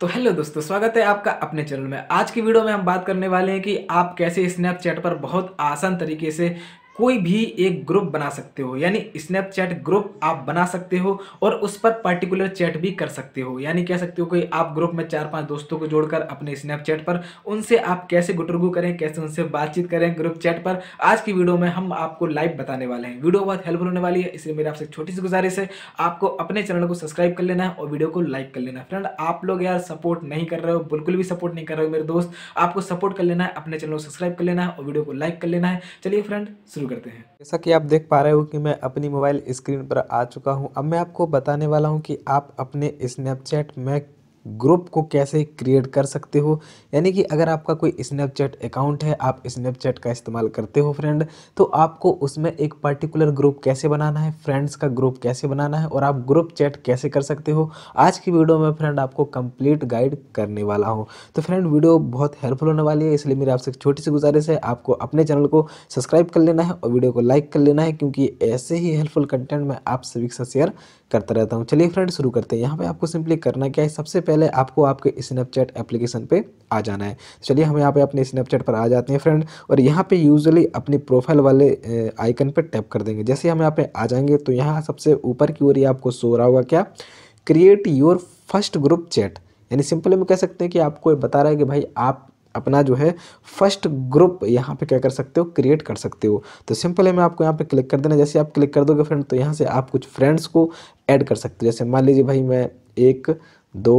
तो हेलो दोस्तों स्वागत है आपका अपने चैनल में आज की वीडियो में हम बात करने वाले हैं कि आप कैसे स्नैपचैट पर बहुत आसान तरीके से कोई भी एक ग्रुप बना सकते हो यानी स्नैपचैट ग्रुप आप बना सकते हो और उस पर पर्टिकुलर चैट भी कर सकते हो यानी कह सकते हो कोई आप ग्रुप में चार पांच दोस्तों को जोड़कर अपने स्नैपचैट पर उनसे आप कैसे गुटरगु करें कैसे उनसे बातचीत करें ग्रुप चैट पर आज की वीडियो में हम आपको लाइव बताने वाले हैं वीडियो बहुत हेल्पफुल होने वाली है इसलिए मेरी आपसे छोटी सी गुजारिश है आपको अपने चैनल को सब्सक्राइब कर लेना है और वीडियो को लाइक कर लेना है फ्रेंड आप लोग यार सपोर्ट नहीं कर रहे हो बिल्कुल भी सपोर्ट नहीं कर रहे हो मेरे दोस्त आपको सपोर्ट कर लेना है अपने चैनल को सब्सक्राइब कर लेना है और वीडियो को लाइक कर लेना है चलिए फ्रेंड शुरू शुरू करते हैं जैसा कि आप देख पा रहे हो कि मैं अपनी मोबाइल स्क्रीन पर आ चुका हूँ अब मैं आपको बताने वाला हूँ कि आप अपने स्नैपचैट में ग्रुप को कैसे क्रिएट कर सकते हो यानी कि अगर आपका कोई स्नैपचैट अकाउंट है आप स्नैपचैट का इस्तेमाल करते हो फ्रेंड तो आपको उसमें एक पर्टिकुलर ग्रुप कैसे बनाना है फ्रेंड्स का ग्रुप कैसे बनाना है और आप ग्रुप चैट कैसे कर सकते हो आज की वीडियो में फ्रेंड आपको कंप्लीट गाइड करने वाला हूँ तो फ्रेंड वीडियो बहुत हेल्पफुल होने वाली है इसलिए मेरी आपसे छोटी सी गुजारिश है आपको अपने चैनल को सब्सक्राइब कर लेना है और वीडियो को लाइक कर लेना है क्योंकि ऐसे ही हेल्पफुल कंटेंट मैं आप सभी के साथ शेयर करता रहता हूँ चलिए फ्रेंड शुरू करते हैं यहाँ पे आपको सिंपली करना क्या है सबसे पहले आपको आपके स्नैपचैट एप्लीकेशन पे आ जाना है चलिए हम यहाँ पे अपने स्नैपचैट पर आ जाते हैं फ्रेंड और यहाँ पे यूजुअली अपनी प्रोफाइल वाले आइकन पर टैप कर देंगे जैसे हम यहाँ पे आ जाएंगे तो यहाँ सबसे ऊपर की ओर ये आपको सो रहा होगा क्या create your first group chat यानी सिंपली हम कह सकते हैं कि आपको बता रहा है कि भाई आप अपना जो है फर्स्ट ग्रुप यहाँ पे क्या कर सकते हो क्रिएट कर सकते हो तो सिंपल है मैं आपको यहाँ पे क्लिक कर देना जैसे आप क्लिक कर दोगे फ्रेंड तो यहाँ से आप कुछ फ्रेंड्स को ऐड कर सकते हो जैसे मान लीजिए भाई मैं एक दो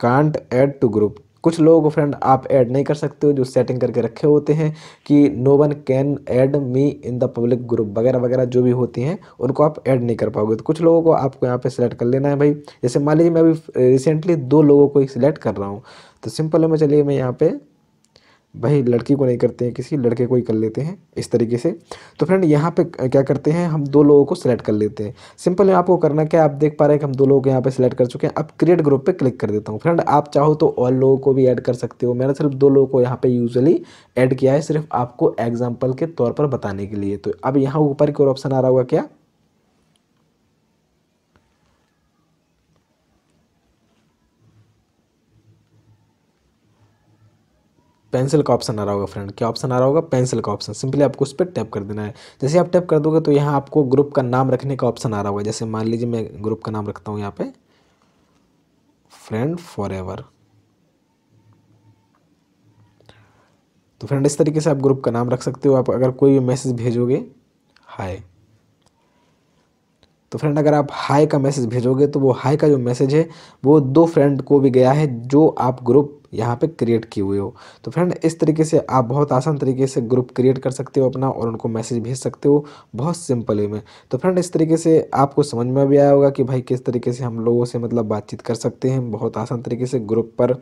कांट ऐड टू ग्रुप कुछ लोगों को फ्रेंड आप ऐड नहीं कर सकते हो जो सेटिंग करके रखे होते हैं कि no one can add me in the public group वगैरह वगैरह जो भी होती हैं उनको आप ऐड नहीं कर पाओगे तो कुछ लोगों को आपको यहाँ पे सिलेक्ट कर लेना है भाई जैसे मान लीजिए मैं अभी रिसेंटली दो लोगों को ही सिलेक्ट कर रहा हूँ तो सिंपल है मैं चलिए मैं यहाँ पर भाई लड़की को नहीं करते हैं किसी लड़के को ही कर लेते हैं इस तरीके से तो फ्रेंड यहाँ पे क्या करते हैं हम दो लोगों को सिलेक्ट कर लेते हैं सिंपल है आपको करना क्या आप देख पा रहे हैं कि हम दो लोग यहाँ पे सिलेक्ट कर चुके हैं अब क्रिएट ग्रुप पे क्लिक कर देता हूँ फ्रेंड आप चाहो तो और लोगों को भी ऐड कर सकते हो मैंने सिर्फ दो लोगों को यहाँ पर यूजली एड किया है सिर्फ आपको एग्जाम्पल के तौर पर बताने के लिए तो अब यहाँ ऊपर की ओर ऑप्शन आ रहा होगा क्या पेंसिल का ऑप्शन आ रहा होगा फ्रेंड क्या ऑप्शन आ रहा होगा पेंसिल का ऑप्शन सिंपली आपको उस पर टैप कर देना है जैसे आप टैप कर दोगे तो यहाँ आपको ग्रुप का नाम रखने का ऑप्शन आ रहा होगा जैसे मान लीजिए मैं ग्रुप का नाम रखता हूँ यहाँ पे फ्रेंड फॉर तो फ्रेंड इस तरीके से आप ग्रुप का नाम रख सकते हो आप अगर कोई भी मैसेज भेजोगे हाय तो फ्रेंड अगर आप हाय का मैसेज भेजोगे तो वो हाय का जो मैसेज है वो दो फ्रेंड को भी गया है जो आप ग्रुप यहाँ पे क्रिएट की हुई हो तो फ्रेंड इस तरीके से आप बहुत आसान तरीके से ग्रुप क्रिएट कर सकते हो अपना और उनको मैसेज भेज सकते हो बहुत सिंपल वे में तो फ्रेंड इस तरीके से आपको समझ में भी आया होगा कि भाई किस तरीके से हम लोगों से मतलब बातचीत कर सकते हैं बहुत आसान तरीके से ग्रुप पर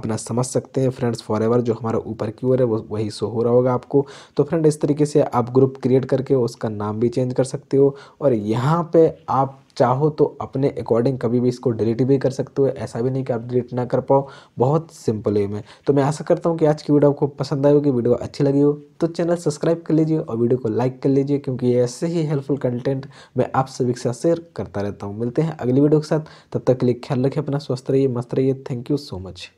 अपना समझ सकते हैं फ्रेंड्स फॉर एवर जो हमारा ऊपर की ओर है वो वही शो हो रहा होगा आपको तो फ्रेंड इस तरीके से आप ग्रुप क्रिएट करके उसका नाम भी चेंज कर सकते हो और यहाँ पर आप चाहो तो अपने अकॉर्डिंग कभी भी इसको डिलीट भी कर सकते हो ऐसा भी नहीं कि आप डिलीट ना कर पाओ बहुत सिंपल वे में तो मैं आशा करता हूँ कि आज की वीडियो आपको पसंद आई होगी वीडियो अच्छी लगी हो तो चैनल सब्सक्राइब कर लीजिए और वीडियो को लाइक कर लीजिए क्योंकि ऐसे ही हेल्पफुल कंटेंट मैं आप सभी के साथ शेयर करता रहता हूँ मिलते हैं अगली वीडियो के साथ तब तक के लिए ख्याल रखिए अपना स्वस्थ रहिए मस्त रहिए थैंक यू सो मच